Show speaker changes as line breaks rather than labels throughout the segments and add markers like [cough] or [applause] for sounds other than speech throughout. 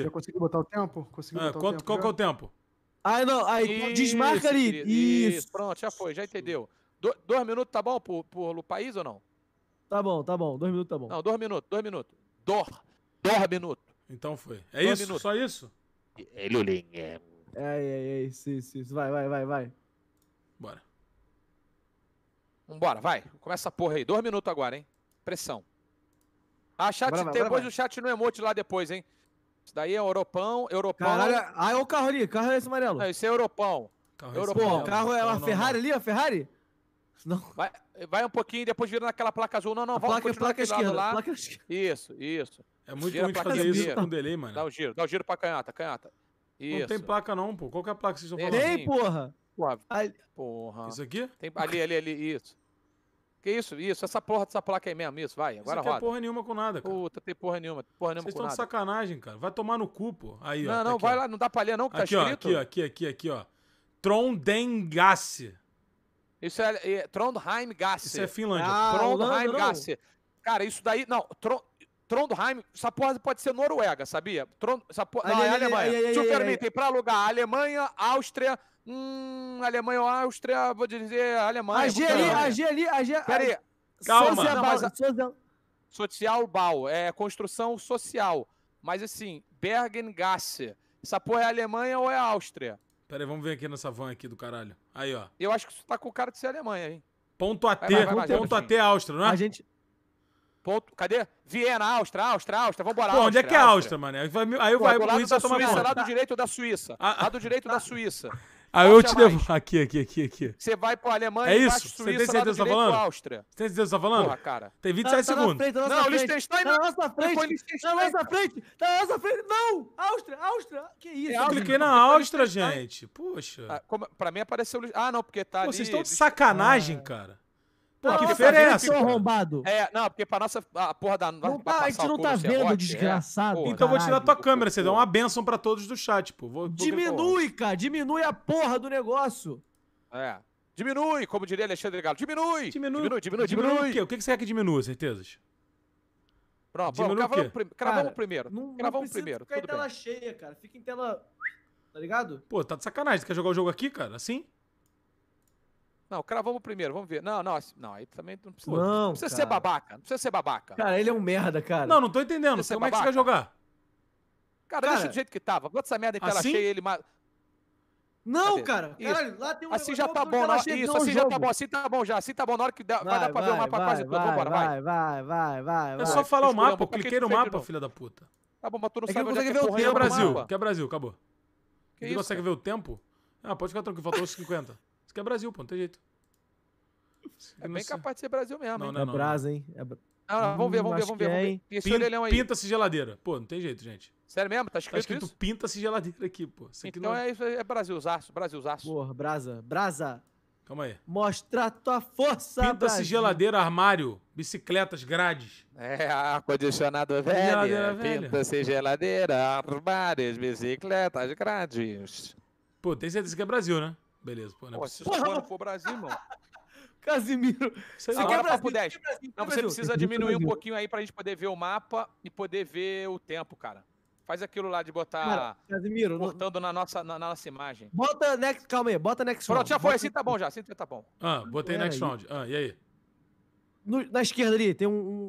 Já consegui botar o tempo? Consegui ah, botar quanto, o tempo qual que é o tempo?
Ah, não. Aí, desmarca ali. isso. isso. Pronto, já foi, já entendeu. Do, dois minutos tá bom por, por país ou não?
Tá bom, tá bom. Dois minutos tá bom.
Não, dois minutos, dois minutos. Dor. Dois minutos. Então foi. É dois isso? Minutos. Só isso? É, Lulinha. É,
é, é. Isso, isso, isso. Vai, vai, vai, vai.
Bora. Vambora, vai. Começa a porra aí. Dois minutos agora, hein? Pressão. Ah, chat, depois o chat no emote lá depois, hein? Isso daí é Europão, Europão. Caralho, ah, é o carro ali, carro é esse amarelo. Não, isso é Europão. Carro é Europão. Pô, o carro é uma Ferrari
ali, a Ferrari?
Não. Vai, vai um pouquinho, depois vira naquela placa azul. Não, não, a volta, placa, é placa esquerda, lá. Placa esquerda. Isso, isso. É muito gira ruim de fazer isso com delay, mano. Dá o um giro, dá o um giro pra canhata, canhata. Isso. Não tem placa não, pô. Qual que é a placa que vocês estão falando? Tem, porra! Porra. porra. Isso aqui? Tem... ali, ali, ali, isso. Que isso, isso, essa porra dessa placa aí mesmo, isso, vai, agora isso é roda. Não tem porra nenhuma com nada, cara. Puta, tem porra nenhuma, porra nenhuma com nada. Vocês estão de sacanagem, cara. Vai tomar no cu, pô. Aí, não, tá Não, vai lá, não dá pra ler, não, que tá aqui, tá escrito. Ó, aqui, aqui, aqui, aqui, ó. Trondengasse. Isso é, é Trondheim Gasse Isso é Finlândia. Ah, Trondheim Gasse Cara, isso daí, não, Trondheim, essa porra pode ser Noruega, sabia? Trond... Essa porra... Não, é Alemanha. Se eu permitem pra alugar Alemanha, Áustria, Hum, Alemanha ou Áustria, vou dizer Alemanha. Agir ali, agir ali, a Peraí. Calma, Social, é não, mas... Social... É- social Bau, é construção social. Mas assim, Bergen-Gasse. Essa porra é Alemanha ou é Áustria? Peraí, vamos ver aqui nessa van aqui do caralho. Aí, ó. Eu acho que você tá com o cara de ser Alemanha, hein? Ponto AT, vai, vai, vai, ponto AT é Áustria, não é? A gente. Ponto, cadê? Viena, Áustria, Áustria, Áustria, vambora. Pô, onde é que é Áustria, mano? Aí vai, aí Pô, vai, o Luiz vai tomar Suíça, conta. direito da Suíça. Ah, ah. lá do direito da Suíça. Aí eu te devo. Aqui, aqui, aqui, aqui. Você vai pra Alemanha, é isso? Você tem certeza que tá falando? Áustria. Você tem certeza que tá falando? Porra, cara. Tem 27 tá, tá segundos. Frente, tá não, Liechtenstein não. aí na nossa frente. Tá,
tá na nossa frente. Tá na nossa frente. Não! Áustria, Áustria. Que isso? É eu cliquei na Áustria,
gente. Poxa. Ah, como, pra mim apareceu. Ah, não, porque tá. Pô, ali. Vocês estão de sacanagem, é. cara. Pô, não, que diferença? É é
arrombado.
É, não, porque pra nossa a porra da. Não tá, a gente não tá é vendo, rote, desgraçado. É. então caralho, vou tirar tua pô, câmera, você dá uma benção pra todos do chat, pô. Vou, diminui, porra. cara, diminui a porra do negócio. É. Diminui, como diria Alexandre Galo. Diminui! Diminui, diminui, diminui. diminui. diminui. O, o, que você quer que diminua, certezas? Pronto, vamos, cravamos, prim cravamos primeiro. Não, cravamos não primeiro. Fica em tela cheia, cara. Fica em tela. Tá ligado? Pô, tá de sacanagem. Você quer jogar o jogo aqui, cara? Assim? Não, cravamos primeiro, vamos ver. Não, não, não, aí também não precisa. Não, não precisa cara. ser babaca. Não precisa ser babaca. Cara, ele é um merda, cara. Não, não tô entendendo. Como é que você quer jogar? Cara, cara, deixa do jeito que tava. Bota essa merda em tela assim? cheia ele mata. Não, Cadê? cara. Caralho, lá tem um Assim já tá bom, não. isso, assim já tá bom, assim tá bom já, assim tá bom. Na hora que dá, vai, vai dar pra vai, ver o mapa vai, quase todo. Vambora, vai. Vai,
vai, vai, vai. É só falar o mapa, eu cliquei no mapa, filha
da puta. Tá bom, mas tu não é sabe onde é que ver o tempo. Que é Brasil, que é Brasil, acabou. Que consegue ver o tempo? Ah, pode ficar tranquilo, faltou os 50. Isso aqui é Brasil, pô, não tem jeito. É bem capaz de ser Brasil mesmo. Não, hein? não, não, é Brasa, hein? É... Ah, vamos ver, vamos ver, hum, vamos ver. Vamos é, ver. Pin, é aí. Pinta-se geladeira. Pô, não tem jeito, gente. Sério mesmo? Tá escrito, tá escrito isso? pinta-se geladeira aqui, pô. Isso aqui então não... é, é Brasilzaço, Brasilzaço. Porra, brasa, brasa. Calma aí. Mostra tua força, Pinta-se geladeira, armário, bicicletas, grades. É, ar-condicionado velho. Pinta-se geladeira, armários, bicicletas, grades. Pô, tem certeza que é Brasil, né? Beleza, pô, não é pô, se o [laughs] não. for Brasil, mano. Casimiro. Você quer Brasil, pro 10. Brasil, não, você Brasil. precisa diminuir um pouquinho aí pra gente poder ver o mapa e poder ver o tempo, cara. Faz aquilo lá de botar. Cara, Casimiro, cortando não... na, nossa, na, na, nossa imagem.
Bota next. Calma aí, bota next Pronto, round. já foi, assim
tá bom já. Assim tá bom. Ah, botei next aí. round. Ah, e aí?
No, na esquerda ali, tem um, um,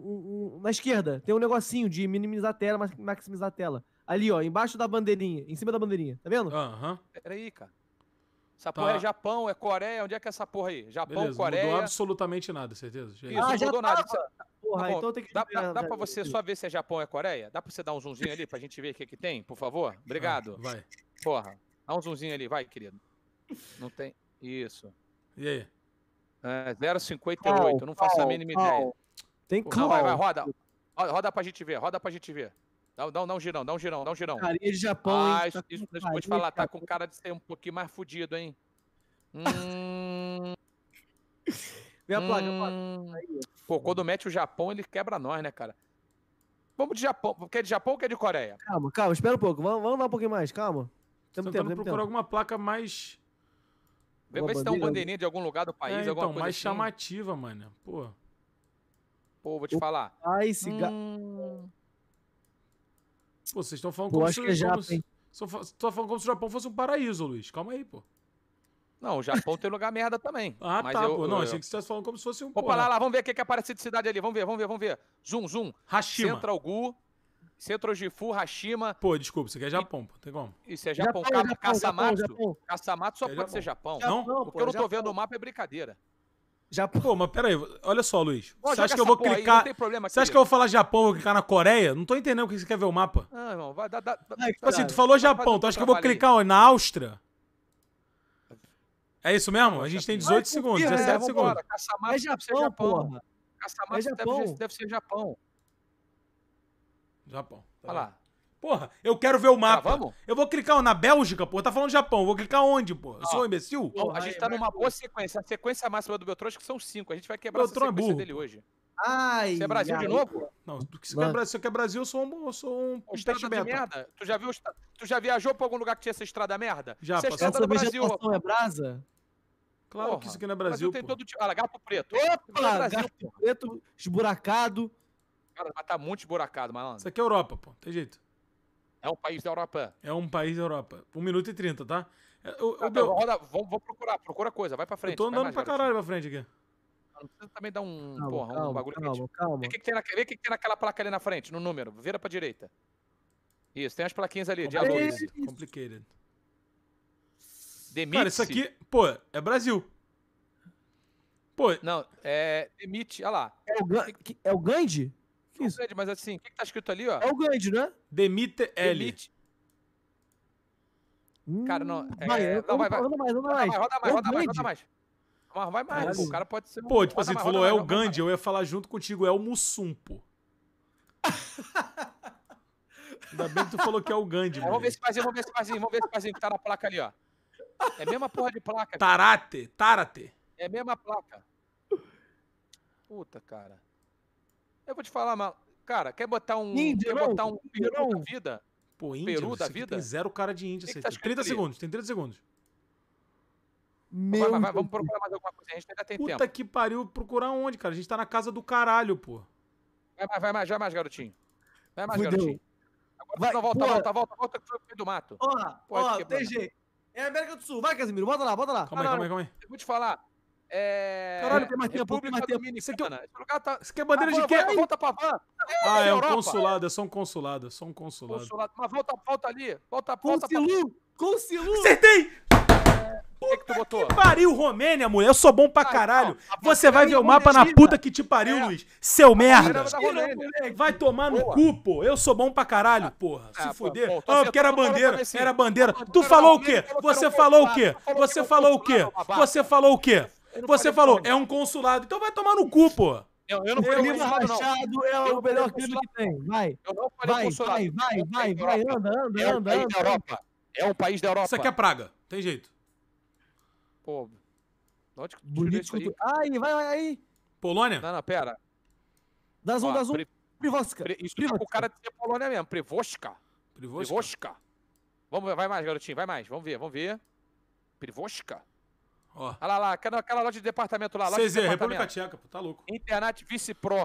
um, Na esquerda, tem um negocinho de minimizar a tela, maximizar a tela. Ali, ó, embaixo da bandeirinha, em cima da bandeirinha, tá vendo? Aham. Uhum.
Peraí, cara. Essa tá. porra é Japão, é Coreia, onde é que é essa porra aí? Japão, Beleza, Coreia. Não mudou absolutamente nada, certeza. Já ah, já mudou tava. nada. É- porra, tá então tem que dá, dá, dá pra você só ver se é Japão ou é Coreia? Dá pra você dar um zoomzinho ali pra gente ver o que, que tem, por favor? Ah, Obrigado. Ah, vai. Porra. Dá um zoomzinho ali, vai, querido. Não tem. Isso. E aí? É, 0,58, não faço a mínima ideia. Tem que. Vai, vai, roda. Roda pra gente ver, roda pra gente ver. Dá, dá, dá um girão, dá um girão, dá um girão. Carinha de Japão, ah, hein? Isso, tá isso, deixa eu te falar, tá com cara de ser um pouquinho mais fudido, hein?
Hum... [laughs] Vem a placa,
hum... placa. Pô, quando mete o Japão, ele quebra nós, né, cara? Vamos de Japão. Quer de Japão ou quer de Coreia?
Calma, calma, espera um pouco. Vamos, vamos lá um pouquinho mais, calma. Temos tá tempo, tempo, procurar tempo. alguma
placa mais.
Vê, se tem um bandeirinha de
algum lugar do país, é, alguma então, coisa mais assim. chamativa, mano. Pô. Pô, vou te falar. Ai, cigarro. Hum... Pô, vocês estão falando como se, é como, se, estão falando como se o Japão fosse um paraíso, Luiz. Calma aí, pô. Não, o Japão tem lugar merda também. [laughs] Ah, mas tá, eu, pô. Não, eu... achei que você estava falando como se fosse um... Opa, porra. lá, lá, vamos ver o que, é que aparece de cidade ali. Vamos ver, vamos ver, vamos ver. Zoom, zoom. Hashima. Central Gu, Central Gifu, Hashima... Pô, desculpa, isso aqui é Japão, pô. Tem como? Isso é Japão. Japão, Japão caça Japão, Caçamatsu só é pode Japão. ser Japão. Não? Porque eu não é tô vendo o mapa, é brincadeira. Japão. Pô, mas peraí, olha só, Luiz. Pô, você acha que eu vou clicar. Aí, problema você acha que eu vou falar Japão, vou clicar na Coreia? Não tô entendendo o que você quer ver o mapa. Ah, irmão, vai dar. Dá, dá, tipo assim, tu falou Japão, tu acha que eu vou clicar onde? na Áustria? É isso mesmo? A gente tem 18 segundos, 17 né? é, segundos. Caçamata é Japão, Japão. Caçamata é Japão. Deve, ser, deve ser Japão. Japão. Tá Olha lá. Porra, eu quero ver o tá, mapa. Tá, vamos? Eu vou clicar na Bélgica, pô. Tá falando Japão. Vou clicar onde, pô? Eu sou um imbecil? Não, a gente tá numa boa sequência. A sequência máxima do Beltrão acho que são cinco. A gente vai quebrar Beltrão essa é sequência é dele hoje. Ai, Você é Brasil ai, de novo? Não, se, quer, é, se eu quer Brasil, eu sou um. Eu sou um estrada de merda? Tu já, viu, tu já viajou pra algum lugar que tinha essa estrada merda? Já, Você passou. estrada essa do Brasil. é brasa? Claro Porra, que isso aqui não é Brasil. Brasil tem todo tipo. Ah, preto. Opa, é preto,
esburacado.
Cara, mas tá muito esburacado, malandro. Isso aqui é Europa, pô. Tem jeito. É um país da Europa. É um país da Europa. 1 minuto e 30, tá? Eu, ah, eu, eu, roda, vou, vou, procurar, procura coisa, vai pra frente. Eu tô andando pra caralho pra frente aqui. Ah, não precisa também dar um, calma, porra, calma, um bagulho
calma, calma.
Vê o que, que, tem que, que tem naquela placa ali na frente, no número. Vira pra direita. Isso, tem as plaquinhas ali, de Aloys. Complicated. Demite. Cara, isso aqui, pô, é Brasil. Pô. Não, é. Demite, olha lá. É o, Ga é o Gandhi? É grande, mas assim, o que, que tá escrito ali, ó? É o grande, né? Demite L. Demite. Hum, Cara, não. É, vai, não, vai, vai. É roda mais, roda mais. Roda mais, roda mais, roda mais. Mas vai mais, pô. O cara pode ser. Pô, tipo assim, tu falou é o Gandhi, eu ia falar junto contigo, é o Mussumpo. [laughs] Ainda bem que tu falou que é o Gandhi, é, mano. Vamos ver esse parzinho, vamos ver se parzinho, vamos ver se parzinho que tá na placa ali, ó. É a mesma porra de placa. Tarate, tarate. É a mesma placa. Puta, cara. Eu vou te falar, mal. Cara, quer botar um. Índia, quer não, botar um peru não. da vida? Pô, índia, peru da vida? Tem zero cara de índia. Que que tá 30 segundos, tem 30 segundos. Meu vai, vai, vai, vamos procurar mais alguma coisa, a gente ainda tem Puta tempo. Puta que pariu, procurar onde, cara? A gente tá na casa do caralho, pô. Vai mais, vai mais, vai mais, garotinho. Vai mais, Fudeu. garotinho. Agora vai, volta, volta, volta, volta, que foi meio é do mato. Ó, Pode ó, tem jeito. É América do Sul, vai, Casimiro, bota lá, bota lá. Calma aí, calma aí, calma aí. Eu vou te falar, é... Caralho, tem Martina, República Martina, Dominicana. Você quer... Esse é lugar tá... Você quer é bandeira ah, de quê? Volta, volta pra van. ah, é, é um consulado, é só um consulado, é só um consulado. consulado. Mas volta, volta ali. Volta, volta consilu Pra... Concilu! Acertei! O que, que tu botou? pariu, Romênia, mulher. Eu sou bom pra caralho. Ah, não, tá Você vai ver o mapa na puta que te pariu, é. Luiz. Seu merda. vai tomar no cu, pô. Eu sou bom pra caralho, ah, porra. Se ah, fuder. ah, porque era bandeira. Era bandeira. Tu falou o quê? Você falou o quê? Você falou o quê? Você falou o quê? Você falou, é um consulado. Então vai tomar no cu, pô.
Eu, eu não é falei eu consulado, não. é o melhor crime que tem. Vai. Eu não falei vai, consulado. Vai, vai, vai, vai. Anda, anda, é um anda. País anda. Da
Europa. É um país da Europa. Isso aqui é Praga. Tem jeito. Pô, onde que
aí? vai, vai, aí.
Polônia? Não, não, pera. Dá zoom, dá zoom. Privoska. Isso tá o cara de ser Polônia mesmo. Privoska. Privoska. Privoska. Vamos, vai mais, garotinho, vai mais. Vamos ver, vamos ver. Privoska. Olha lá, lá aquela, aquela loja de departamento lá. CZ, de República Tcheca, pô, tá louco. Internet Vice Pro.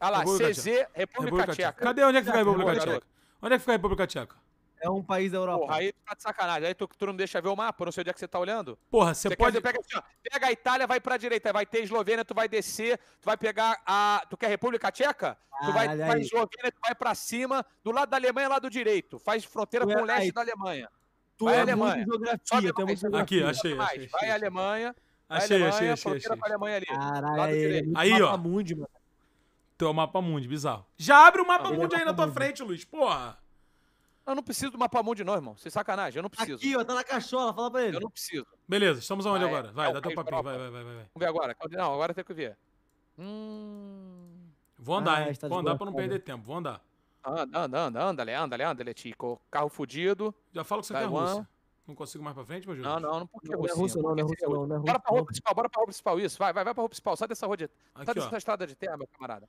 Olha lá, República CZ, República, República Tcheca. Tcheca. Cadê? Onde é que fica a República Tcheca? Onde é que fica a República Tcheca? É um país da Europa. Porra, aí tu tá de sacanagem. Aí tu, tu não deixa ver o mapa, não sei onde é que você tá olhando. Porra, você pode. Dizer, pega, assim, pega, a Itália, vai pra direita. Vai ter Eslovênia, tu vai descer, tu vai pegar a. Tu quer República Tcheca? Ah, tu vai ah, pra Eslovênia, tu vai pra cima, do lado da Alemanha, lado direito. Faz fronteira com é o leste aí. da Alemanha. Tu vai é Alemanha.
Sobe geografia. Aqui, achei, achei, achei, Vai
Alemanha. Achei, Alemanha, achei, achei. achei. Alemanha ali. Caralho, é aí, ó. Mundi, mano. Teu mapa mundi, bizarro. Já abre o mapa mundi aí na tua frente, Luiz, porra. Eu não preciso do mapa mundi não, irmão. Você sacanagem, eu não preciso. Aqui, ó, tá na cachola, fala pra ele. Eu não preciso. Beleza, estamos aonde vai, agora? Vai, é, dá teu papinho, vai, vai, vai, vai. Vamos ver agora. Não, agora tem que ver. Hum... Vou andar, ah, hein? Vou andar pra não perder tempo, vou andar. Anda, anda, anda, andale, leandro andale, Tico. Carro fudido. Já falo que você Taiwan. quer Rússia. Não consigo mais pra frente, meu Deus. Não, não, não porque não, não é Rússia, não, não é Rússia, não, não é Bora pra rua principal, bora pra rua principal, isso. Vai, vai, vai pra rua principal. Sai dessa rua de... Aqui, Sai dessa ó. estrada de terra, meu camarada.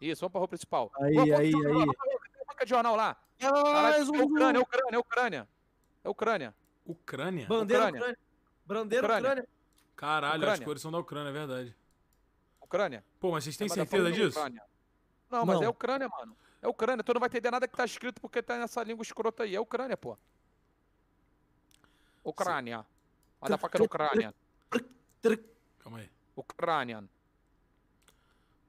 Isso, vamos pra rua principal. Aí, Pô, aí, aí.
Banca
de jornal lá. Ah, é Ucrânia, é Ucrânia, é Ucrânia. É Ucrânia. Ucrânia? Bandeira Ucrânia. Bandeira Ucrânia. Ucrânia. Caralho, as cores são da Ucrânia, é verdade. Ucrânia. Pô, mas vocês têm é certeza disso? Não, mas não. é Ucrânia, mano. É Ucrânia, tu não vai entender nada que tá escrito porque tá nessa língua escrota aí. É Ucrânia, pô. Ucrânia. Mas da faca Ucrânia. Calma aí. Ucrânia.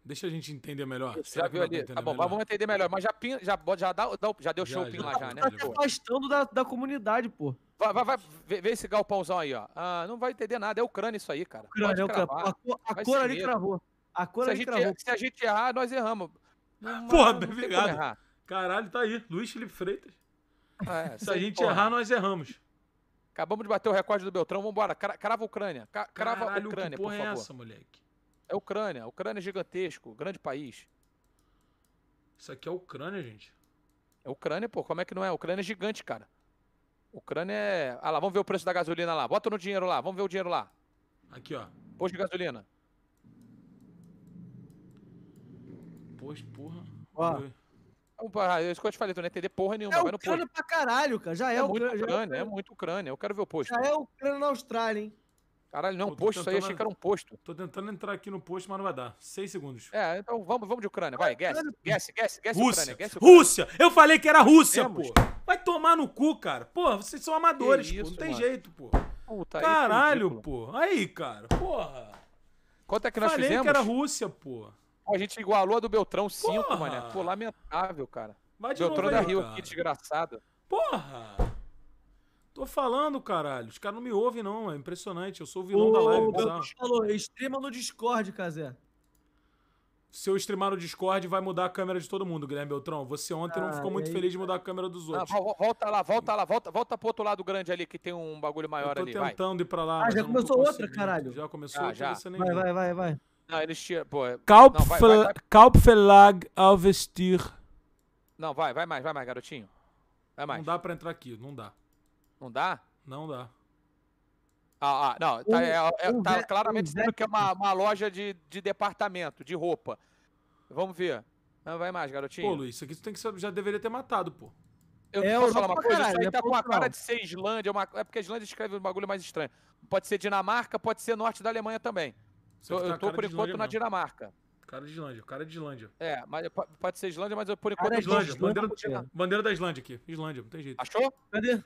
Deixa a gente entender melhor. Já viu ali? Tá bom, melhor? vamos entender melhor. Mas já, pin, já, já, dá, já deu show já, lá já, né? Tá afastando da, da comunidade, pô. Vai, vai, vai vê, vê esse galpãozão aí, ó. Ah, não vai entender nada. É Ucrânia isso aí, cara. Ucrânia, é Ucrânia. A, cor, a cor ali cravou.
A cor se ali a gente, cravou. Se
a gente errar, nós erramos. Porra, bem tá Caralho, tá aí. Luiz Felipe Freitas. Ah, é, Se a gente porra. errar, nós erramos. Acabamos de bater o recorde do Beltrão. Vambora. Crava a Ucrânia. crava a Ucrânia, que porra por é favor. É essa, moleque? É Ucrânia. Ucrânia é gigantesco. Grande país. Isso aqui é Ucrânia, gente. É Ucrânia, pô. Como é que não é? Ucrânia é gigante, cara. Ucrânia é. Ah lá, vamos ver o preço da gasolina lá. Bota no dinheiro lá. Vamos ver o dinheiro lá. Aqui, ó. Posto de gasolina. depois, porra. Ó. é isso que eu te falei, tu não entender porra nenhuma. É vai Ucrânia no pra
caralho, cara. Já é, é muito Ucrânia, é... é muito
Ucrânia. Eu quero ver o posto. Já é o
Ucrânia na Austrália, hein?
Caralho, não, um posto isso aí, achei que era um posto. Tô tentando entrar aqui no posto, mas não vai dar. Seis segundos. É, então vamos, vamos de Ucrânia, vai, é, guess, guess, guess, guess Rússia, Ucrânia, guess Rússia, eu falei que era Rússia, pô. Vai tomar no cu, cara. Pô, vocês são amadores, isso, pô, não tem mano. jeito, pô. Puta, Caralho, pô. Aí, cara, porra. Quanto é que nós falei fizemos? Falei que era Rússia, pô. Pô, a gente igualou a do Beltrão 5, mano. Pô, lamentável, cara. Vai de Beltrão novo aí, da Rio cara. aqui, desgraçado. Porra! Tô falando, caralho. Os caras não me ouvem, não. É impressionante. Eu sou o vilão Ô, da live. O
falou, extrema no Discord, Kazé.
Se eu streamar no Discord, vai mudar a câmera de todo mundo, Guilherme Beltrão. Você ontem ah, não ficou muito aí, feliz de mudar a câmera dos ah, outros. Ah, volta lá, volta lá, volta, volta pro outro lado grande ali, que tem um bagulho maior ali. Eu tô ali, tentando vai. ir pra lá. Ah, já começou outra, caralho. Já começou ah, já. Vai, vai, vai, vai. Não, eles tiram, pô. Kaupfelag ao vestir. Não, vai, vai mais, vai mais, garotinho. Vai mais. Não dá pra entrar aqui, não dá. Não dá? Não dá. Ah, ah não, tá, é, é, tá claramente dizendo que é uma, uma loja de, de departamento, de roupa. Vamos ver. Não, vai mais, garotinho. Pô, Luiz, isso aqui tem que já deveria ter matado, pô. Eu é, posso falar uma coisa? Caralho, isso aí tá é com uma cara de ser Islândia. É uma... É porque a Islândia escreve um bagulho mais estranho. Pode ser Dinamarca, pode ser norte da Alemanha também. Você eu, eu tô por enquanto na Dinamarca. Cara de Islândia, cara de Islândia. É, mas pode ser Islândia, mas eu por enquanto. Cara, Islândia, bandeira, bandeira da Islândia aqui. Islândia, não tem jeito. Achou? Cadê?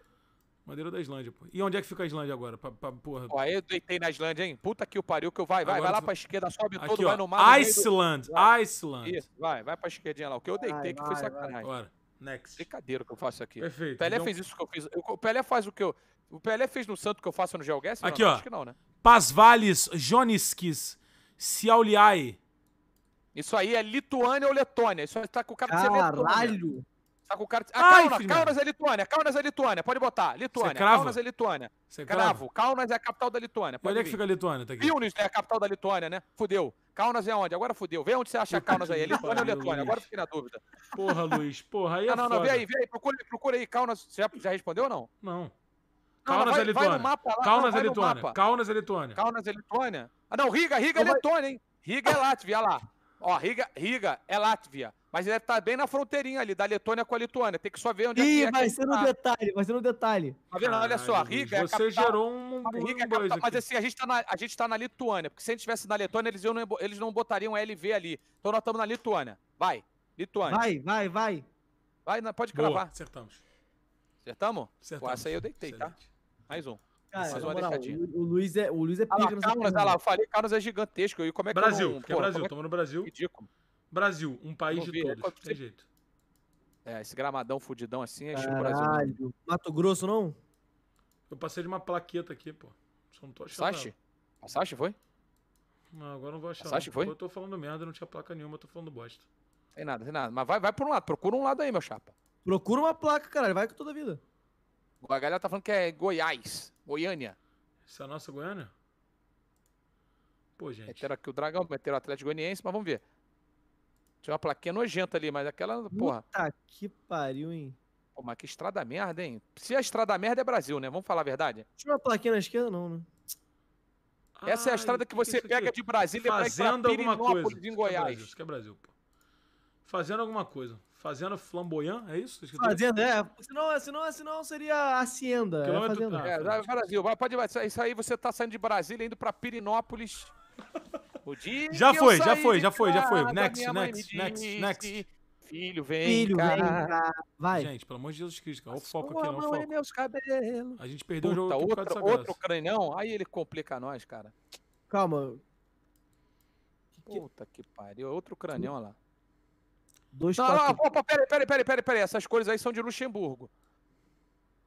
Bandeira da Islândia, pô. E onde é que fica a Islândia agora? Pra, pra, porra. Ó, eu deitei na Islândia, hein? Puta que o pariu, que eu vai, vai, agora vai lá pra esquerda, sobe aqui, todo, ó, vai no mar. Iceland, no do... Iceland. Isso, vai, vai pra esquerdinha lá. O que eu deitei vai, que foi sacanagem. Agora, next. Brincadeira que eu faço aqui. Perfeito. Pelé então... fez isso que eu fiz. O Pelé faz o que eu. O Pelé fez no Santo que eu faço no GeoGuess? Aqui, não, ó. Acho que não, né? Pasvales, Joniskis Ciauliai. Isso aí é Lituânia ou Letônia. Isso aí tá com o cara de Caralho! Tá com o cara de... Ah, Ai, Kaunas, Kaunas é Lituânia. Kaunas é Lituânia. Pode botar. Lituânia. Kaunas é Lituânia. Cê cravo. Kaunas é a capital da Lituânia. Pode e onde vir. é que fica a Lituânia? Tá aqui. Vilnius é a capital da Lituânia, né? Fudeu. Kaunas é onde? Agora fudeu. Vê onde você acha Kaunas aí. É Lituânia ou Letônia? Agora fiquei na dúvida. Porra, Luiz. Porra, aí ah, é Não, não, não. Vê aí, vê aí. Procura, procura aí. Kaunas, você já, já respondeu ou não? Não. Kaunas é Lituânia. Kaunas é Lituânia. Kaunas é Lituânia. Kaunas é Lituânia. Ah, não, Riga, Riga é Letônia, hein? Riga é Látvia, olha lá. Ó, Riga, Riga é Látvia. Mas deve estar tá bem na fronteirinha ali, da Letônia com a Lituânia. Tem que só ver onde é Ih, é que vai ser no
detalhe, vai ser no detalhe.
Tá vendo? Olha só, a Riga é a Você capital, gerou um Riga é capital, Mas assim, a gente, tá na, a gente tá na Lituânia, porque se a gente estivesse na Letônia, eles, não, eles não botariam LV ali. Então nós estamos na Lituânia. Vai, Lituânia. Vai,
vai, vai.
Vai, pode cravar. Boa, acertamos. Acertamos? Acertamos. Com essa aí eu deitei, tá? Excelente. tá? Mais um. Cara, mais uma moral,
o, Luiz é, o Luiz é pica. Ah, lá, Carlos, ah tá lá, eu
falei, Carlos é gigantesco. E como é que Brasil, eu não, é que é Brasil, tamo é... no Brasil. Ridículo. Brasil, um país vi, de todos, é, tem jeito. É, esse gramadão fudidão assim é Caralho.
Brasil. Mato Grosso, não?
Eu passei de uma plaqueta aqui, pô. Só não tô achando. Sachi? A Sachi foi? Não, agora não vou achar. Sachi foi? Eu tô falando merda, não tinha placa nenhuma, eu tô falando bosta. Tem nada, tem nada. Mas vai, vai por um lado, procura um lado aí, meu chapa. Procura uma placa, caralho, vai com toda a vida. A galera tá falando que é Goiás, Goiânia. Isso é a nossa Goiânia? Pô, gente. Meteram aqui o Dragão, meteram o Atlético Goianiense, mas vamos ver. Tinha uma plaquinha nojenta ali, mas aquela, Puta porra. Puta que pariu, hein? Pô, mas que estrada merda, hein? Se a estrada merda é Brasil, né? Vamos falar a verdade. Tinha uma plaquinha na
esquerda, não, né?
Essa é a estrada que, você que pega de Brasília Fazendo pra ir pra alguma coisa. em é Goiás. isso que é Brasil pô. Fazendo alguma coisa. Fazenda Flamboyant, é isso? Fazenda, é. Senão, senão, senão seria Hacienda. é, fazenda. é Brasil. Pode, isso aí você tá saindo de Brasília indo pra Pirinópolis. O dia já foi, já foi, já foi, já foi. Next, next, next, next. Filho, vem Filho, cara. Vem Vai. Gente, pelo amor de Jesus Cristo, olha o foco aqui, não o foco. meus cabelos. A gente perdeu Puta, o jogo outro, outro cranhão, aí ele complica nós, cara. Calma. Puta que pariu, outro cranhão, olha lá. Dois, não, não, opa, peraí, peraí, peraí, peraí, peraí. Essas cores aí são de Luxemburgo.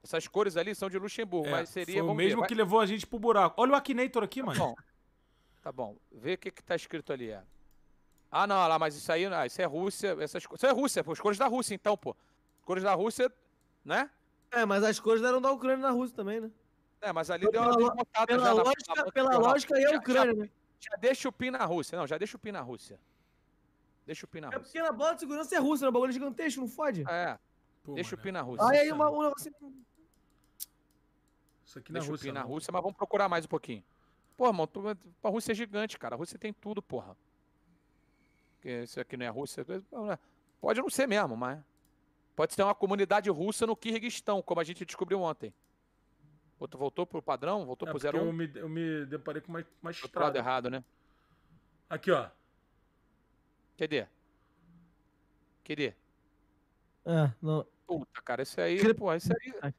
Essas cores ali são de Luxemburgo, é, mas seria. Foi o mesmo ver, que vai... levou a gente pro buraco. Olha o Akinator aqui, tá mano. Bom. Tá bom. Vê o que, que tá escrito ali. É. Ah, não, lá, mas isso aí. Ah, isso é Rússia. Essas, isso é Rússia, pô. As cores da Rússia, então, pô. As cores da Rússia, né? É, mas as cores eram da Ucrânia e da Rússia também, né? É, mas ali deu uma desmontada. Pela, lógica, na, é pela, lógica, a Ucrânia, já, né? Já deixa o PIN na Rússia. Não, já deixa o PIN na Rússia. Deixa o Pina É porque na bola de segurança é russa, na né? bagulho é gigantesco, não fode? É. Pô, Deixa mano, o Pina Rússia. Aí, aí uma, uma, assim... Isso aqui na Deixa Rússia. Deixa o Pina Rússia, mas vamos procurar mais um pouquinho. Pô, irmão, tu, a Rússia é gigante, cara. A Rússia tem tudo, porra. Isso aqui não é Rússia. É é. Pode não ser mesmo, mas. Pode ter uma comunidade russa no Kirguistão, como a gente descobriu ontem. Pô, tu voltou pro padrão? Voltou é, pro zero? Eu me, eu me deparei com uma, uma estrada. errado, né? Aqui, ó. Cadê? Cadê?
Ah, não.
Puta, cara, isso aí, Cadê? porra, aí.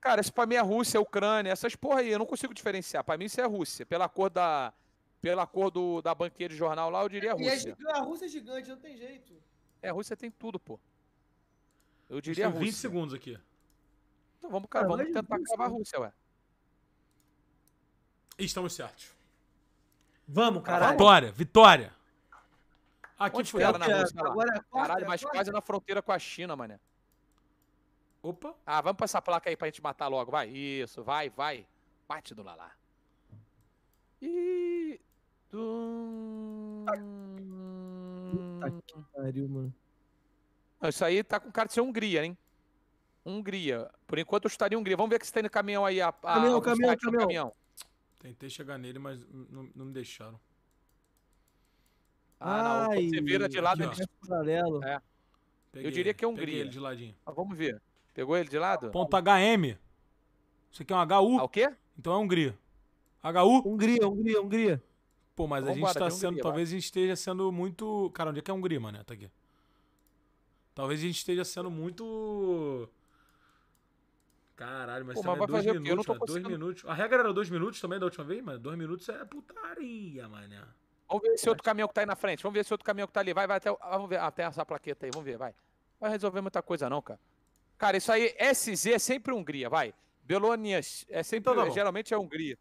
Cara, isso pra mim é Rússia, Ucrânia, essas porra aí, eu não consigo diferenciar. Pra mim isso é Rússia. Pela cor da. Pela cor do, da banqueira de jornal lá, eu diria é, é Rússia. É gigante,
a Rússia é gigante, não tem jeito.
É, a Rússia tem tudo, pô. Eu diria Rússia. 20 segundos aqui. Então vamos, cara, vamos tentar acabar a Rússia, ué. Estamos certos. Vamos, cara Vitória, vitória. Aqui Onde foi é? ela na Rússia? Agora, é Caralho, é mas quase na fronteira com a China, mané. Opa. Ah, vamos pra essa placa aí pra gente matar logo. Vai, isso, vai, vai. Bate do Lala. E... Dum... Puta que pariu, mano. Isso aí tá com cara de ser Hungria, hein? Hungria. Por enquanto eu estaria Hungria. Vamos ver que se tem no caminhão aí. A, a, caminhão, caminhão, caminhão, caminhão. Tentei chegar nele, mas não, não me deixaram. Ah, Ai, não. Você vira de lado. Ele... Paralelo. É. Peguei, Eu diria que é Hungria. ele de ladinho. Ah, vamos ver. Pegou ele de lado? Ponto HM. Isso aqui é um HU. Ah, o quê? Então é Hungria. HU? Hungria, Hungria, Hungria. Pô, mas vamos a gente embora, tá sendo. Hungria, talvez vai. a gente esteja sendo muito. Cara, onde é que é Hungria, mané? Tá aqui. Talvez a gente esteja sendo muito. Caralho, mas, Pô, mas é vai dois fazer minutos, o quê? Eu não tô mano, dois minutos. A regra era dois minutos também da última vez, mano. Dois minutos é putaria, mané. Vamos ver esse outro caminhão que tá aí na frente. Vamos ver esse outro caminhão que tá ali. Vai, vai até, ah, vamos ver, até essa plaqueta aí. Vamos ver, vai. Vai resolver muita coisa não, cara. Cara, isso aí, SZ é sempre Hungria, vai. Belonias é, é sempre, então, tá geralmente é Hungria.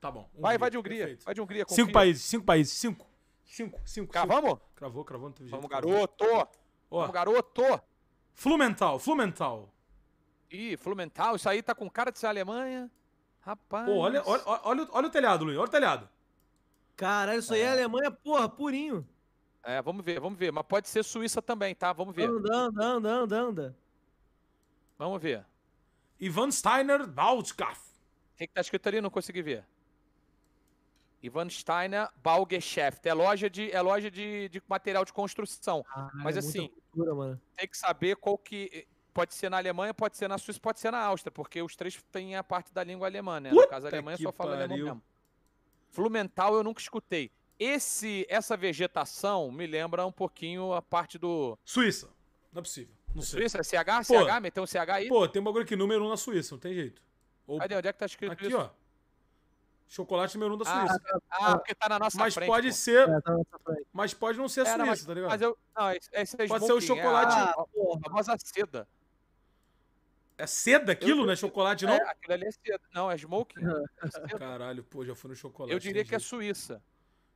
Tá bom. Hungria, vai, vai de Hungria. Perfeito. Vai de Hungria. Confia. Cinco países, cinco países, cinco. Cinco, cinco. Cravamos? Cinco. Cravou, cravou, não teve jeito. Vamos, garoto. Oh. Vamos, garoto. Flumental, Flumental. Ih, Flumental, isso aí tá com cara de ser Alemanha. Rapaz. Oh, olha, olha, olha, olha, o telhado, Luiz, olha o telhado. Caralho, isso aí é, é Alemanha, porra, purinho. É, vamos ver, vamos ver. Mas pode ser Suíça também, tá? Vamos ver. Anda,
anda, anda, anda, anda.
Vamos ver. Ivan Steiner Bautzkaff. O que, que tá escrito ali? Não consegui ver. Ivan Steiner Baugeschäft. É loja de, é loja de, de material de construção. Ah, é Mas é assim, cultura, tem que saber qual que. Pode ser na Alemanha, pode ser na Suíça, pode ser na Áustria, porque os três têm a parte da língua alemã, né? Puta no caso, a Alemanha só fala alemão mesmo. Flumental eu nunca escutei. Esse, essa vegetação me lembra um pouquinho a parte do. Suíça. Não é possível. Não sei. Suíça? CH? Pô, CH? Meteu um CH aí? Pô, tem um bagulho aqui, número 1 um na Suíça, não tem jeito. Ou... Cadê? Onde é que tá escrito aqui, isso? ó. Chocolate número 1 um da ah, Suíça. Ah, ah, porque tá na nossa mas frente. Mas pode pô. ser. É, tá mas pode não ser a Suíça, é, não, mas, tá ligado? Mas eu, não, esse, é pode smoking, ser o chocolate. É a, ah, a famosa seda. É seda aquilo, eu, né? Chocolate é, não? É, aquilo ali é seda. Não, é smoking. É Caralho, pô, já foi no chocolate. Eu diria que é Suíça.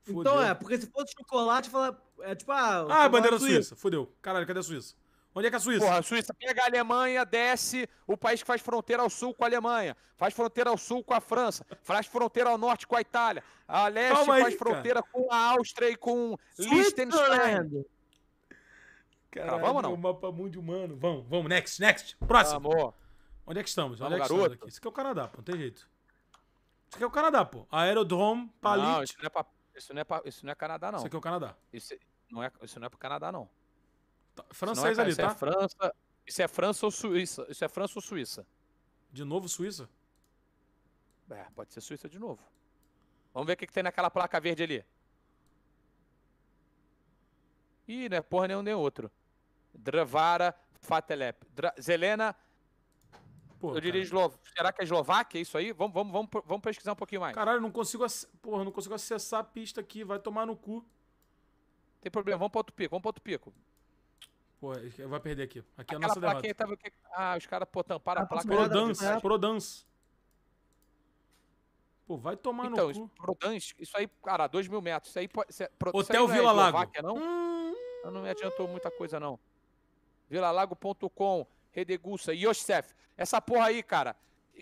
Fudeu. Então é,
porque se fosse chocolate, fala. É tipo ah, ah bandeira Suíça. Suíça.
Fudeu. Caralho, cadê a Suíça? Onde é que é a Suíça? Porra, a Suíça pega a Alemanha, desce o país que faz fronteira ao sul com a Alemanha, faz fronteira ao sul com a França, faz fronteira ao norte com a Itália, a leste Calma faz aí, fronteira cara. com a Áustria e com Liechtenstein. Caralho, Cara, vamos não? O mapa mundo humano. Vamos, vamos, next, next. Próximo. Onde é que estamos? Onde é que garoto. estamos aqui? Isso aqui é o Canadá, pô, não tem jeito. Isso aqui é o Canadá, pô. Aerodrome, Palit. Não, isso não é, pra, isso não é, pra, isso não é Canadá, não. Isso aqui é o Canadá. Isso, não é, isso não é pro Canadá, não. Tá, francês não é, ali, isso é tá? É França, isso é França ou Suíça. Isso é França ou Suíça. De novo, Suíça? É, pode ser Suíça de novo. Vamos ver o que, que tem naquela placa verde ali. Ih, não é porra nenhum nem outro. Dravara, Fatelep. Dra Zelena. eu diria Eslo... Será que é Eslováquia isso aí? Vamos, vamos, vamos, vamos pesquisar um pouquinho mais. Caralho, não consigo, ac... Porra, não consigo acessar a pista aqui. Vai tomar no cu. Tem problema, vamos para outro pico, vamos para outro pico. Pô, é, vai perder aqui. Aqui é a nossa derrota. Tava... Ah, os caras, pô, tamparam a tá placa. Prodance, é. Né? Prodance. Pô, vai tomar então, no cu. Prodance, isso aí, cara, 2 mil metros. Isso aí pode... Hotel é, isso aí é Vila é Lago. Não? Hum... Não me adiantou muita coisa, não vilalago.com, redegusa Yosef. Essa porra aí, cara,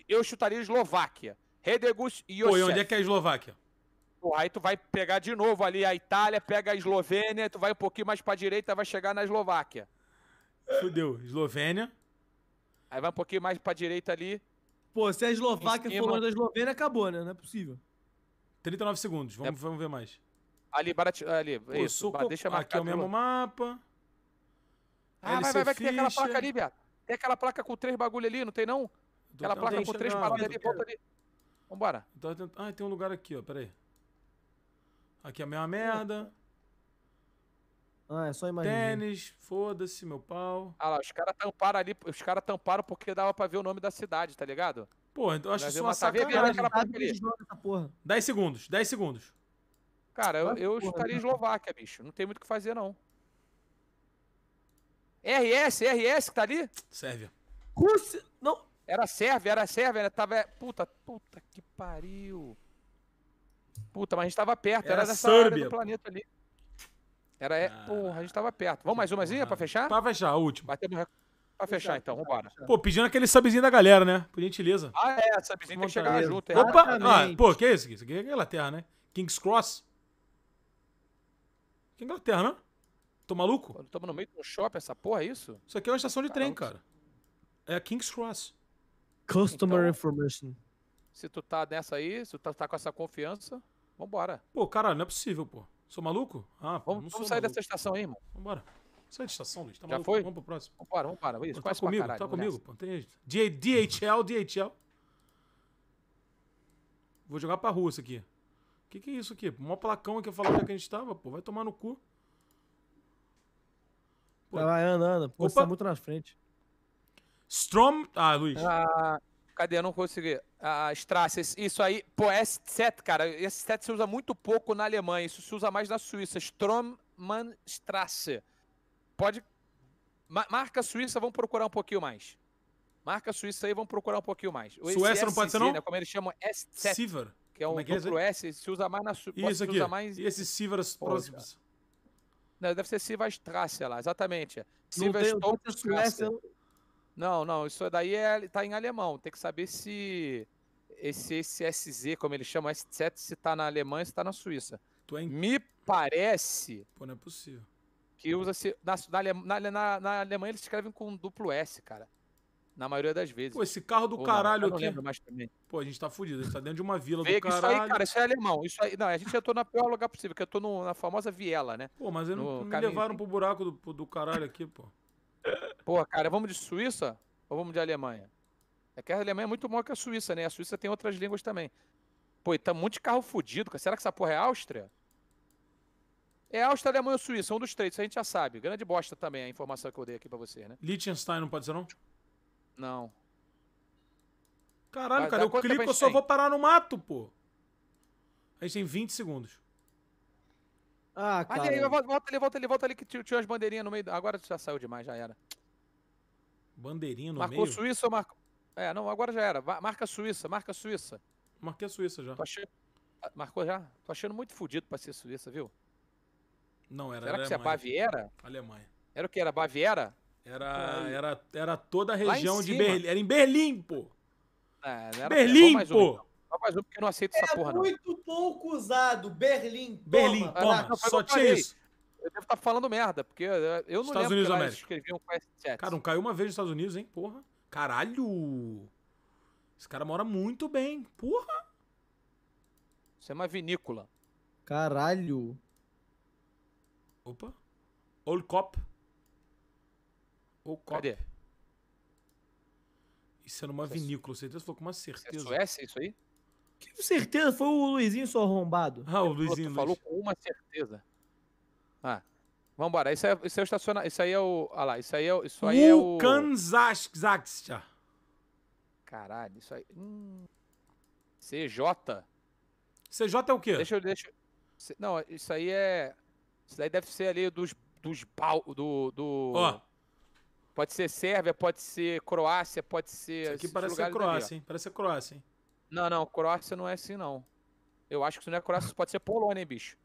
eu chutaria Eslováquia. redegusa e Yosef. Pô, e onde é que é a Eslováquia? Porra, aí tu vai pegar de novo ali a Itália, pega a Eslovênia, tu vai um pouquinho mais pra direita, vai chegar na Eslováquia. Fudeu, Eslovênia. Aí vai um pouquinho mais pra direita ali. Pô, se a Eslováquia cima... for da
Eslovênia, acabou, né? Não é possível.
39 segundos, vamos, é... vamos ver mais. Ali, Barat... ali Pô, isso, soco... deixa marcar. Aqui é o mesmo mapa.
Ah, LC vai, vai, vai, que tem aquela placa ali, viado.
Tem aquela placa com três bagulho ali, não tem não? Aquela do, placa com três palavras ali, volta ali. Vambora. Ah, tem um lugar aqui, ó, peraí. Aqui é a minha hum. merda. Ah, é só imaginar. Né? Tênis, foda-se, meu pau. Ah lá, os caras tamparam ali, os caras tamparam porque dava pra ver o nome da cidade, tá ligado? Então porra, então acho que isso uma sacanagem. Porra. 10 segundos, 10 segundos. Cara, eu, eu porra, estaria em né? Eslováquia, bicho. Não tem muito o que fazer, não. RS, RS que tá ali? Sérvia. Rússia. Não, era Sérvia, era Sérvia, né? Tava. É, puta, puta que pariu. Puta, mas a gente tava perto, era, era nessa área do planeta ali. Era. É, ah. Porra, a gente tava perto. Vamos mais umazinha pra fechar? Pra fechar, a última. Bateu no recorde. Pra fechar, então, vambora. Pô, pedindo aquele subzinho da galera, né? Por gentileza. Ah, é, subzinho tem que chegar junto. É. Opa! Ah, pô, que é isso? Isso aqui é Inglaterra, né? King's Cross. Que Inglaterra, né? Tô maluco? Tô no meio de um shopping, essa porra, é isso? Isso aqui é uma estação de Caramba. trem, cara. É a King's Cross.
Customer então, information.
Se tu tá nessa aí, se tu tá, tá, com essa confiança, vambora. Pô, cara, não é possível, pô. Sou maluco? Ah, pô, vamos, vamos sair maluco. dessa estação aí, irmão. Vambora. Sai de estação, Luiz. Tá Já maluco? foi? Vamos pro próximo. Vambora, vambora. Isso, pô, tá comigo, caralho, tá comigo, pô. Tem DHL, DHL. Vou jogar pra rua isso aqui. O que, que é isso aqui? Mó placão aqui é que a gente tava, pô. Vai tomar no cu.
Pô. Tá lá andando, pô, tá muito na frente.
Strom. Ah, Luiz. Ah, cadê? Eu não consegui. Ah, Strasse, isso aí. Pô, é S7, cara, esse 7 se usa muito pouco na Alemanha. Isso se usa mais na Suíça. Strommannstrasse. Pode. Marca Suíça, vamos procurar um pouquinho mais. Marca Suíça aí, vamos procurar um pouquinho mais. O Suécia não pode ser, não? Né, como eles chamam S7. Siver. Que é um é que é duplo S, se usa mais na Suíça. Isso aqui. Mais... E esses Sivers é próximos. Não, deve ser Sivastrácia lá, exatamente. Sivastrácia. Né? Não, não, isso daí é, tá em alemão. Tem que saber se esse, esse SZ, como ele chama, se tá na Alemanha, se tá na Suíça. É em... Me parece. Pô, não é possível. Que usa-se. Na, na, na, na Alemanha eles escrevem com duplo S, cara na maioria das vezes. Pô, esse carro do Ou caralho não, não aqui. É lembro mais também. Pô, a gente tá fudido, a gente tá dentro de uma vila Vê, do caralho. Isso aí, cara, isso é alemão. Isso aí, não, a gente já tô no pior lugar possível, que eu tô no, na famosa viela, né? Pô, mas eles me caminho. levaram assim. pro buraco do, do caralho aqui, pô. Pô, cara, vamos de Suíça ou vamos de Alemanha? É que a Alemanha é muito maior que a Suíça, né? A Suíça tem outras línguas também. Pô, e tá muito carro fudido, cara. Será que essa porra é Áustria? É Áustria, Alemanha ou Suíça, um dos três, isso a gente já sabe. Grande bosta também a informação que eu dei aqui pra você, né? Liechtenstein não pode ser, não? Não. Caralho, cara, eu clico, eu só tem? vou parar no mato, pô. A gente tem 20 segundos. Ah, cara. ele, volta, ali, volta ali, volta ali, que tinha as bandeirinhas no meio. Agora já saiu demais, já era. Bandeirinha no Marcou meio? Marcou Suíça ou marcou... É, não, agora já era. Marca Suíça, marca Suíça. Marquei a Suíça já. Achando... Ah, marcou já? Tô achando muito fodido pra ser Suíça, viu? Não, era Será que você é Baviera? Alemanha. Era o que? Era Baviera? Era, era, era toda a região de Berlim. Era em Berlim, pô. É, era Berlim, pô. Um, então. Só mais um, porque eu não aceito era essa é porra, não. muito
pouco usado. Berlim, Berlim, ah, toma. Não, só tinha isso.
Eu devo estar tá falando merda, porque eu não Estados lembro Unidos que elas escreviam com S7. Cara, não caiu uma vez nos Estados Unidos, hein? Porra. Caralho. Esse cara mora muito bem. Porra. Isso é uma vinícola. Caralho. Opa. Old Cop. Ou Cop. Cadê? Isso era é uma é Você vinícola, certeza? Falou com uma certeza. É Suécia, isso aí? Que certeza? Foi o Luizinho só arrombado. Ah, o Luizinho. Falou, falou com uma certeza. Ah. Vambora, isso, é, isso é o estacionamento. Isso aí é o. Olha ah lá, isso aí é o. Isso aí é o. Kanzaskzakscha. Caralho, isso aí. Hum. CJ. CJ é o quê? Deixa eu. Deixa... Não, isso aí é. Isso aí deve ser ali dos. dos bal... do. do... Oh, Pode ser Sérvia, pode ser Croácia, pode ser. Isso aqui parece ser Croácia, hein? Parece ser Croácia, hein? Não, não, Croácia não é assim, não. Eu acho que isso não é Croácia, pode ser Polônia, hein, bicho?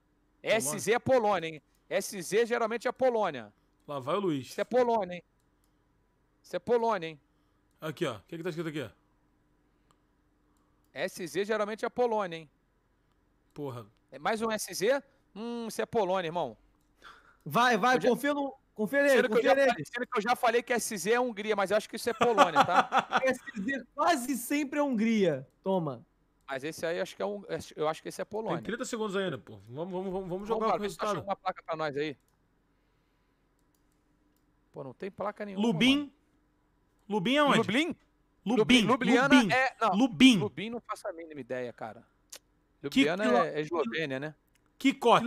SZ é Polônia, hein? SZ geralmente é Polônia. Lá vai o Luiz. Isso é Polônia, hein? Isso é Polônia, hein? Aqui, ó. O que, é que tá escrito aqui? SZ geralmente é Polônia, hein? Porra. É mais um SZ? Hum, isso é Polônia, irmão. Vai, vai, Onde... confia no. Confere aí, sendo, confere que eu já, sendo que eu já falei que SZ é Hungria, mas eu acho que isso é Polônia, tá? SZ
[laughs] quase sempre é Hungria. Toma.
Mas esse aí acho que é um, é, eu acho que esse é Polônia. Tem 30 segundos ainda, pô. Vamos, vamos, vamos, vamos jogar com o tá resultado. uma placa pra nós aí. Pô, não tem placa nenhuma. Lubin. Mano. Lubin é onde? Lublin? Lubin. Ljubljana Lubin. é... Não, Lubin. Lubin não faço a mínima ideia, cara. Lubiana é, é Eslovênia, né? Kikot.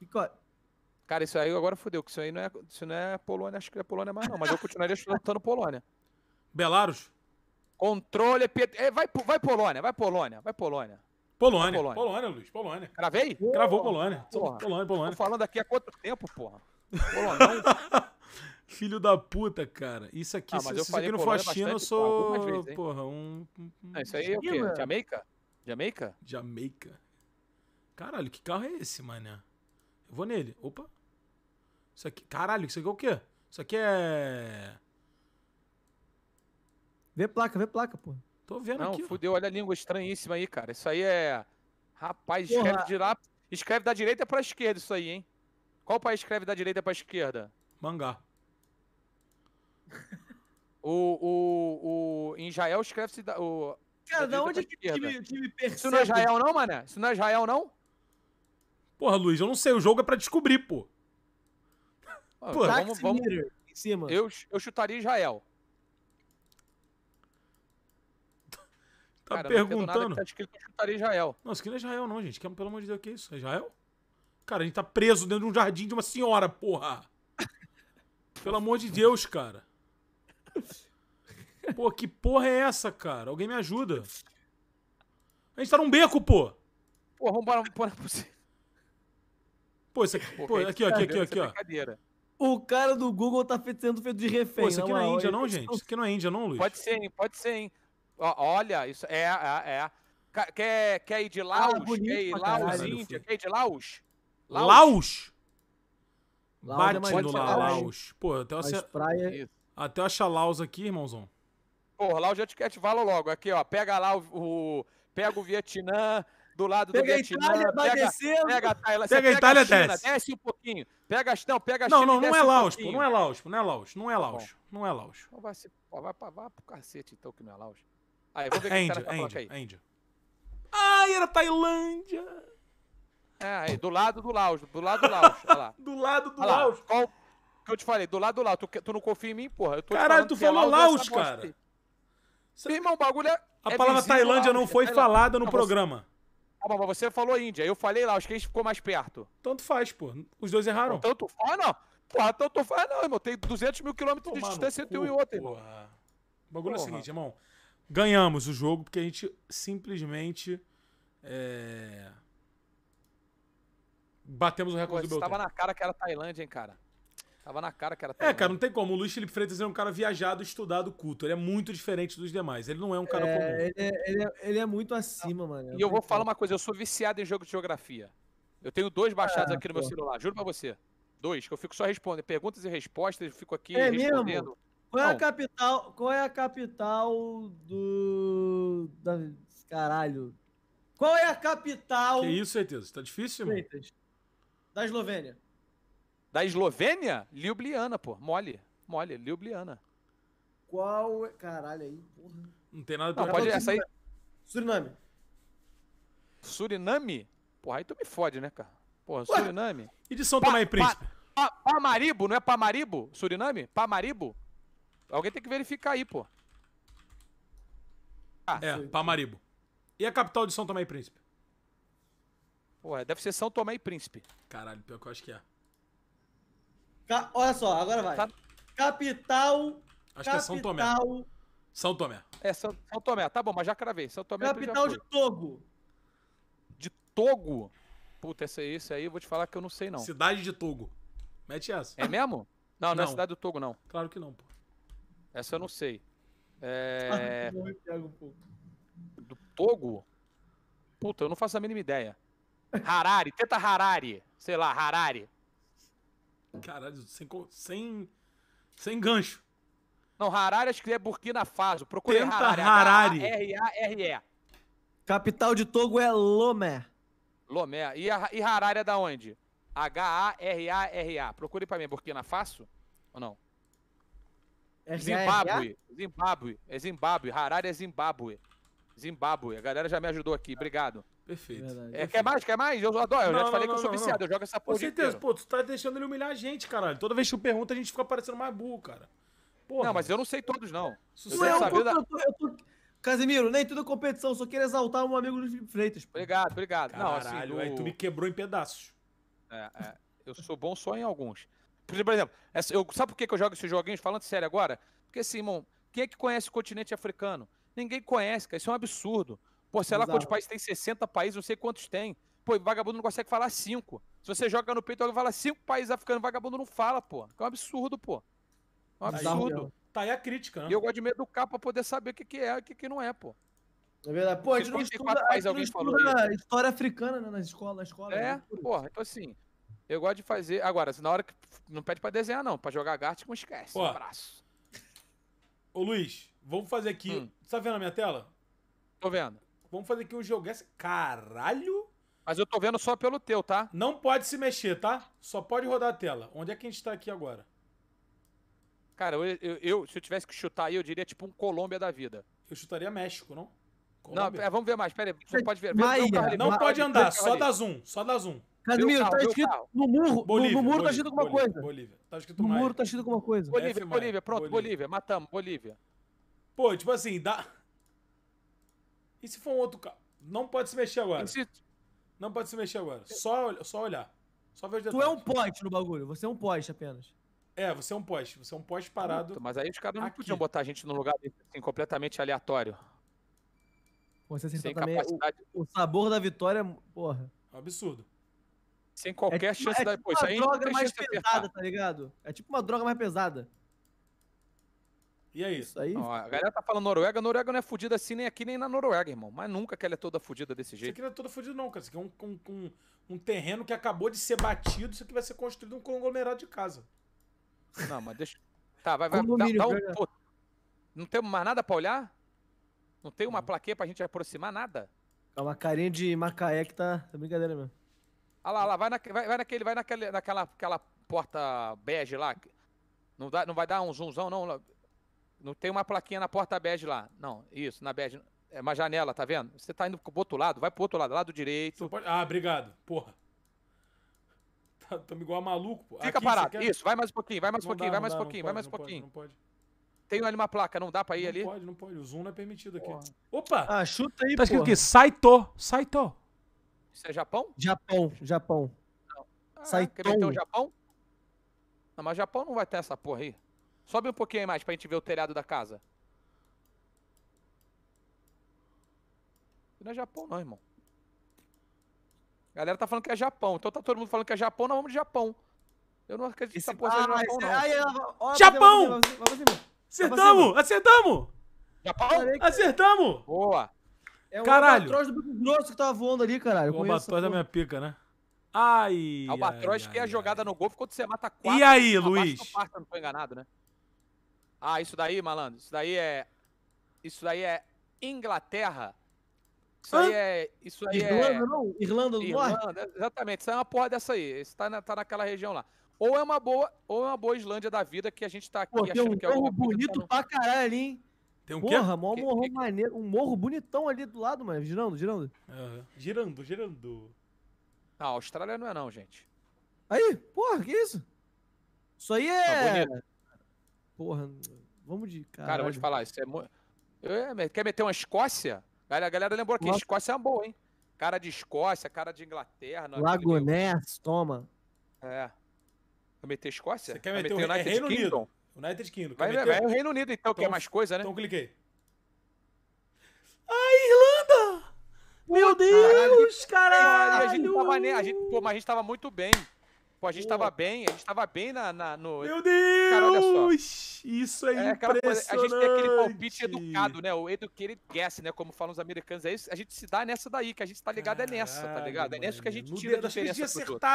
Kikot. Cara, isso aí agora fodeu, que isso aí não é, isso não é Polônia, acho que é Polônia mais não, mas eu continuaria chutando Polônia. Belarus? Controle, Pet... É, vai, vai Polônia, vai Polônia, vai Polônia. Polônia, Polônia, Polônia Luiz, Polônia. Cravei? Cravou Polônia. Porra. Polônia, Polônia. Tô falando aqui há quanto tempo, porra? [laughs] Polônia. Filho da puta, cara. Isso aqui, ah, se, isso aqui não for a China, eu sou, vezes, porra, um... isso aí é o quê? Jamaica? Jamaica? Jamaica. Caralho, que carro é esse, mané? Eu vou nele. Opa. Isso aqui. Caralho, isso aqui é o quê? Isso aqui é. Vê placa, vê placa, pô. Tô vendo Não, aqui. Não, fudeu, ó. olha a língua estranhíssima aí, cara. Isso aí é. Rapaz, Porra. escreve, de lá... escreve da direita pra esquerda, isso aí, hein? Qual país escreve da direita pra esquerda? Mangá. [laughs] O, o, o, em Israel escreve-se. Da, o, Cara, da, da onde é que me, time, percebe? Isso não é Israel, não, mané? Isso não é Israel, não? Porra, Luiz, eu não sei. O jogo é pra descobrir, pô. Pô, vamos, vamos... em cima. Eu, eu chutaria Israel.
[laughs] Tá Cara, perguntando. Acho
tá que eu chutaria Israel. Não, isso aqui não é Israel, não, gente. Que, é, pelo amor de Deus, o que é isso? É Israel? Cara, a gente tá preso dentro de um jardim de uma senhora, porra! [laughs] Pelo amor de Deus, cara. Pô, que porra é essa, cara? Alguém me ajuda. A gente tá num beco, pô! Pô, vamos parar, pra você. Pô, isso aqui, pô, aqui, aqui, aqui, aqui, ó.
O cara do Google tá sendo feito de refém. Pô, isso aqui não, é Índia, não, tá gente? Isso
aqui não é Índia, não, Luiz? Pode ser, hein? Pode ser, hein? Olha, isso é, é, é. Quer, quer ir de ah, Laos? Ah, quer ir Laos, Índia? Quer ir de Laos? Laos? Laos? É Bate Laos, no Laos. Laos. Pô, até você... praia... É até eu achar Laos aqui, irmãozão. Porra, Laos já te, te logo. Aqui, ó. Pega lá o... Pega o Vietnã, do lado pega do Vietnã. Itália, pega, descendo. pega a Tailândia. Pega, pega a Itália, China, desce. Desce um pouquinho. Pega, não, pega a China. Não, não, é não é, um Laos, pô, não é Laos, não é tá Laos, não é Laos, tá não é Laos. Não vai, ser, vai vai, vai, vai pro cacete então que não é Laos. Aí, vou ver Índia, é Índia, Índia. Ai, era Tailândia. É, aí, do lado do Laos, do lado do Laos, olha lá. [laughs] do lado do olha Laos. Lá. Qual que eu te falei? Do lado do Laos. Tu, tu não confia em mim, porra? Caralho, tu é falou Laos, cara. Meu irmão, o bagulho é... A é palavra Tailândia não foi falada no programa. Ah, mas você falou Índia, eu falei lá, acho que a gente ficou mais perto. Tanto faz, pô. Os dois erraram. Tanto faz, não. Porra, tanto faz, não, irmão. Tem 200 mil quilômetros de distância entre um e outro, irmão. O bagulho porra. é o seguinte, irmão. Ganhamos o jogo porque a gente simplesmente. É... Batemos o recorde Pô, do Beltrão. Tava na cara que era Tailândia, hein, cara. Tava na cara que era É, cara, não tem como. O Luiz Felipe Freitas é um cara viajado, estudado, culto. Ele é muito diferente dos demais. Ele não é um cara é, comum. Ele é, ele, é,
ele é, muito acima, mano. É e eu vou falar
uma coisa: eu sou viciado em jogo de geografia. Eu tenho dois baixados ah, aqui no pô. meu celular, juro pra você. Dois, que eu fico só respondendo. Perguntas e respostas, eu fico aqui é respondendo. Mesmo? Qual é, a
capital, qual é a capital do. Da, caralho. Qual é a capital. Que isso,
certeza? Tá difícil, mano? Da Eslovênia. Da Eslovênia? Ljubljana, pô. Mole. Mole, Ljubljana.
Qual. É? Caralho aí,
porra. Não tem nada pra Não, pode essa aí. Suriname. Suriname? Porra, aí tu me fode, né, cara? Porra, Ué? Suriname. E de São Tomé e Príncipe? Pa, pa, Pamaribo, não é Pamaribo? Suriname? Pamaribo? Alguém tem que verificar aí, pô. Ah, é, Pamaribo. E a capital de São Tomé e Príncipe? Pô, deve ser São Tomé e Príncipe. Caralho, pior que eu acho que é. Ca... Olha só, agora vai. Tá... Capital. Acho capital... que é São Tomé. São Tomé. É, São, São Tomé. Tá bom, mas já cravei. São Tomé. Capital de Togo. De Togo? Puta, esse, esse aí eu vou te falar que eu não sei, não. Cidade de Togo. Mete essa. É mesmo? Não, não, é não é cidade do Togo, não. Claro que não, pô. Essa eu não sei. É. Ah, do Togo? Puta, eu não faço a mínima ideia. Harari. tenta Harari. Sei lá, Harari. Caralho, sem, sem, sem gancho. Não, Harari acho que é Burkina Faso. Procure Tenta R-A-R-E.
Capital de Togo é Lomé.
Lomé. E, a, e é da onde? H-A-R-A-R-A. Procure pra mim, é Burkina Faso? Ou não? É Zimbábue. Zimbábue. É Zimbábue. Harare é Zimbábue. Zimbábue. A galera já me ajudou aqui. Obrigado. Perfeito. é, Quer mais? Quer mais? Eu adoro. Eu não, já te falei não, que eu sou não, viciado. Eu jogo essa porra. Com certeza, pô. Tu tá deixando ele humilhar a gente, caralho. Toda vez que tu pergunta, a gente fica parecendo mais burro, cara. Porra. Não, mas eu não sei todos, não. Isso não é um saber da...
eu, tô, eu tô... Casimiro, nem tudo é competição. Só quero exaltar um amigo do Felipe Freitas. Pô.
Obrigado, obrigado. Caralho, não, assim, tu me quebrou em pedaços. É, é. Eu sou bom só em alguns. Por exemplo, eu, sabe por que eu jogo esses joguinhos? Falando sério agora? Porque, Simon, quem é que conhece o continente africano? Ninguém conhece, cara. Isso é um absurdo. Pô, sei Exato. lá quantos países tem 60 países, não sei quantos tem. Pô, vagabundo não consegue falar cinco. Se você joga no peito, alguém fala cinco países africanos, vagabundo não fala, pô. É um absurdo, pô. É um absurdo. Tá aí a crítica, né? E eu gosto de me educar pra poder saber o que, que é e o que, que não é, pô. É verdade. Pô, a gente não estuda, a gente não estuda história
africana né, nas escolas. Na escola, é, né?
então assim, eu gosto de fazer. Agora, na hora que. Não pede pra desenhar, não. Pra jogar Gartic, não esquece. Pô. Um abraço. Ô, Luiz, vamos fazer aqui. Hum. Você tá vendo a minha tela? Tô vendo. Vamos fazer aqui um geoguess. Caralho! Mas eu tô vendo só pelo teu, tá? Não pode se mexer, tá? Só pode rodar a tela. Onde é que a gente tá aqui agora? Cara, eu, eu, eu se eu tivesse que chutar aí, eu diria tipo um Colômbia da vida. Eu chutaria México, não? Colômbia. Não, é, vamos ver mais. Pera aí, você pode ver. Maia, não pode andar, só dá zoom, só dá zoom. Casimiro, tá escrito no Bolívia, no, no muro Bolívia, tá escrito alguma Bolívia, coisa. Bolívia, tá escrito No muro
tá escrito alguma coisa. Bolívia, é Bolívia,
pronto, Bolívia. matamos, Bolívia. Pô, tipo assim, dá. E se for um outro carro? Não pode se mexer agora. Se... Não pode se mexer agora. Só, só olhar. Só ver Tu é um poste no bagulho. Você é um poste apenas. É, você é um poste. Você é um poste parado. Puta, mas aí os caras não aqui. podiam botar a gente num lugar assim, completamente aleatório.
Você Sem capacidade. O, o, sabor da vitória, porra. É um absurdo. Sem qualquer é tipo, chance é tipo da. Pô, isso aí droga mais pesada, tá ligado? É tipo uma droga mais pesada.
E é isso. Aí... Não, a galera tá falando Noruega, Noruega não é fudida assim nem aqui nem na Noruega, irmão. Mas nunca que ela é toda fudida desse jeito. Isso aqui não é toda fudida, não, cara. Isso aqui é um, um, um terreno que acabou de ser batido, isso aqui vai ser construído um conglomerado de casa. Não, mas deixa. Tá, vai, vai. dá, dá um... Pô, não tem mais nada pra olhar? Não tem uma plaquinha pra gente aproximar nada?
É uma carinha de Macaé que tá. É brincadeira mesmo.
Olha ah lá, lá, vai, na, vai, vai naquele, vai naquele, naquela aquela porta bege lá. Não, dá, não vai dar um zoomzão, não? Não tem uma plaquinha na porta bege lá. Não, isso, na bege. É uma janela, tá vendo? Você tá indo pro outro lado, vai pro outro lado, lado direito. Pode... Ah, obrigado. Porra. Tá, tamo tá igual a maluco, pô. Fica Aqui, parado. Quer... Isso, vai mais um pouquinho, vai mais um pouquinho, dá, vai mais um pouquinho, vai mais um pouquinho. Não pode. Tem ali uma placa, não dá pra ir não ali? Não pode, não pode. O zoom não é permitido aqui. Porra. Opa! Ah, chuta aí, Tá escrito aqui, Saito. Saito. Isso é Japão? Japão, Japão. Não. Ah, Saito. Quer meter o Japão? Não, mas Japão não vai ter essa porra aí. Sobe um pouquinho mais pra gente ver o telhado da casa. Não é Japão não, irmão. A galera tá falando que é Japão. Então tá todo mundo falando que é Japão, nós vamos de Japão. Eu não acredito que essa porra Japão, não. Aí, ó, Japão! Acertamos! Acertamos!
Japão? Acertamos! Boa!
É o caralho. albatroz
do bruno que tava voando ali, caralho. O albatroz da minha
pica, né? Ai. Albatroz ai, que é a jogada ai. no gol quando você mata quatro. E aí, Luiz? Não tô enganado, né? Ah, isso daí, malandro, isso daí é. Isso daí é Inglaterra. Isso Hã? aí é. Isso aí é Irlanda, é... não?
Irlanda do Irlanda,
Norte? Exatamente, isso é uma porra dessa aí. Isso tá, na, tá naquela região lá. Ou é uma boa, ou é uma boa Islândia da vida que a gente tá aqui Pô, achando um que é o. bonito
pra caralho ali, hein? Tem um Porra, mó morro que, maneiro. Um morro bonitão ali do lado, mano. Girando, girando.
Uhum. Girando, girando. A Austrália não é não, gente. Aí, porra, que isso? Isso aí é. Tá Porra, vamos de. Caralho. Cara, vou te falar, isso é Quer meter uma Escócia? A galera lembrou que Escócia é uma boa, hein? Cara de Escócia, cara de Inglaterra. É Lagonés, toma. É. Vai meter Escócia? Você quer meter, meter o United é Reino Kingdom? Unido. United Kingdom. Vai, meter... vai, o Reino Unido, então, então, que é mais coisa, né? Então cliquei. A Irlanda! Meu Deus, caralho! caralho. A gente tava, né? a gente, pô, mas a gente tava muito bem. Pô, a gente Pô. tava bem, a gente tava bem na, na no. Meu Deus! Cara, Isso é, é impressionante. Coisa, a gente tem aquele palpite educado, né? O educated guess, né? Como falam os americanos. É isso, a gente se dá nessa daí, que a gente tá ligado Caralho, é nessa, tá ligado? É nessa que a gente tira a diferença. Acho que